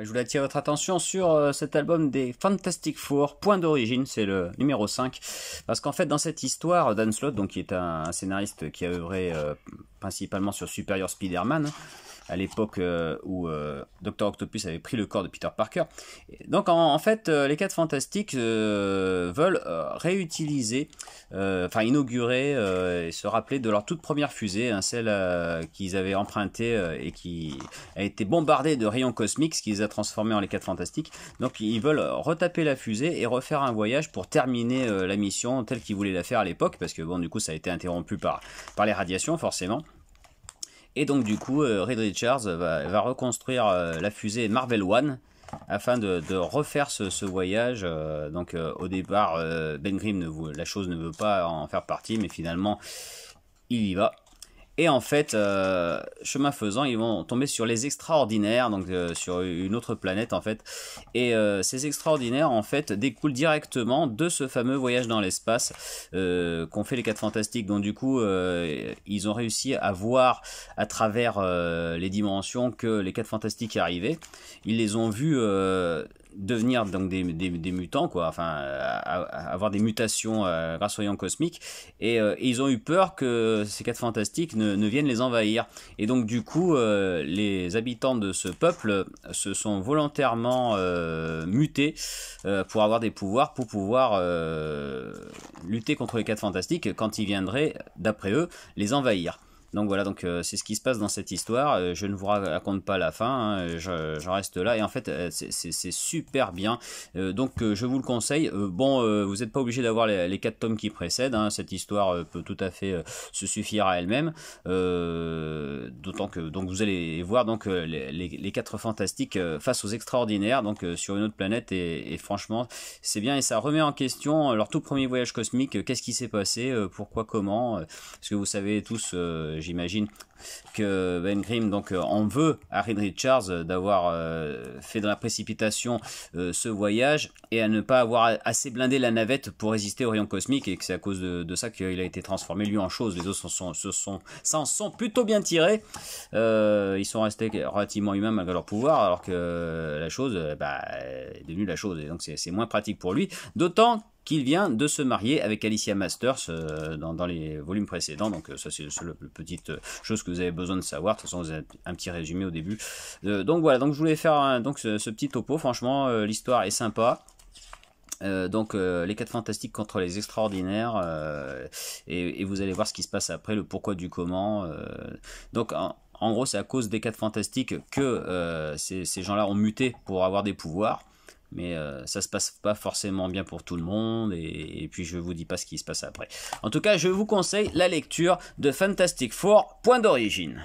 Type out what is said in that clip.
je voulais attirer votre attention sur euh, cet album des Fantastic Four, Point d'origine, c'est le numéro 5. Parce qu'en fait, dans cette histoire, Dan Slott, donc, qui est un, scénariste qui a œuvré euh, principalement sur Superior Spider-Man, hein, à l'époque euh, où euh, Dr Octopus avait pris le corps de Peter Parker. Donc en, fait, euh, les 4 Fantastiques veulent réutiliser, enfin inaugurer et se rappeler de leur toute première fusée, hein, celle qu'ils avaient empruntée et qui a été bombardée de rayons cosmiques, ce qui les a transformés en les 4 Fantastiques. Donc ils veulent retaper la fusée et refaire un voyage pour terminer la mission telle qu'ils voulaient la faire à l'époque, parce que bon, du coup, ça a été interrompu par, par les radiations, forcément. Et donc du coup, euh, Red Richards euh, va, reconstruire euh, la fusée Marvel One afin de, refaire ce, voyage. donc au départ, Ben Grimm, ne, la chose ne veut pas en faire partie, mais finalement, il y va. Et en fait, euh, chemin faisant, ils vont tomber sur les extraordinaires, donc euh, sur une autre planète en fait. Et euh, ces extraordinaires en fait découlent directement de ce fameux voyage dans l'espace qu'ont fait les quatre fantastiques. Donc du coup, ils ont réussi à voir à travers les dimensions que les quatre fantastiques arrivaient. Ils les ont vus devenir donc des, mutants quoi enfin euh, avoir des mutations grâce aux rayons cosmiques euh, et, ils ont eu peur que ces quatre fantastiques ne, ne viennent les envahir et donc du coup euh, les habitants de ce peuple se sont volontairement mutés pour avoir des pouvoirs pour pouvoir lutter contre les quatre fantastiques quand ils viendraient d'après eux les envahir donc voilà, donc euh, c'est ce qui se passe dans cette histoire. Euh, je ne vous raconte pas la fin, hein, euh, je reste là. Et en fait, c'est super bien. donc je vous le conseille. bon, vous n'êtes pas obligé d'avoir les, quatre tomes qui précèdent. Hein. cette histoire peut tout à fait se suffire à elle-même. D'autant que donc vous allez voir donc les, quatre fantastiques face aux extraordinaires, donc sur une autre planète. Et, et franchement, c'est bien et ça remet en question leur tout premier voyage cosmique. Qu'est-ce qui s'est passé Pourquoi Comment Parce que vous savez tous j'imagine que Ben Grimm donc euh, en veut à Reed Richards euh, d'avoir euh, fait de la précipitation ce voyage et à ne pas avoir assez blindé la navette pour résister aux rayons cosmiques. et que c'est à cause de, ça qu'il a été transformé lui en chose. Les autres s'en sont, sont, plutôt bien tirés. ils sont restés relativement humains malgré leur pouvoir alors que la chose bah, est devenue la chose et donc c'est moins pratique pour lui. D'autant qu'il vient de se marier avec Alicia Masters euh, dans, les volumes précédents. Donc euh, ça c'est la petite euh, chose que vous avez besoin de savoir. De toute façon vous avez un petit résumé au début. donc voilà, donc je voulais faire donc ce, petit topo. Franchement l'histoire est sympa. donc les 4 fantastiques contre les extraordinaires et, vous allez voir ce qui se passe après le pourquoi du comment donc en, gros c'est à cause des 4 fantastiques que ces gens là ont muté pour avoir des pouvoirs mais ça euh, ça se passe pas forcément bien pour tout le monde et, et, puis je vous dis pas ce qui se passe après. En tout cas, je vous conseille la lecture de Fantastic Four Point d'origine.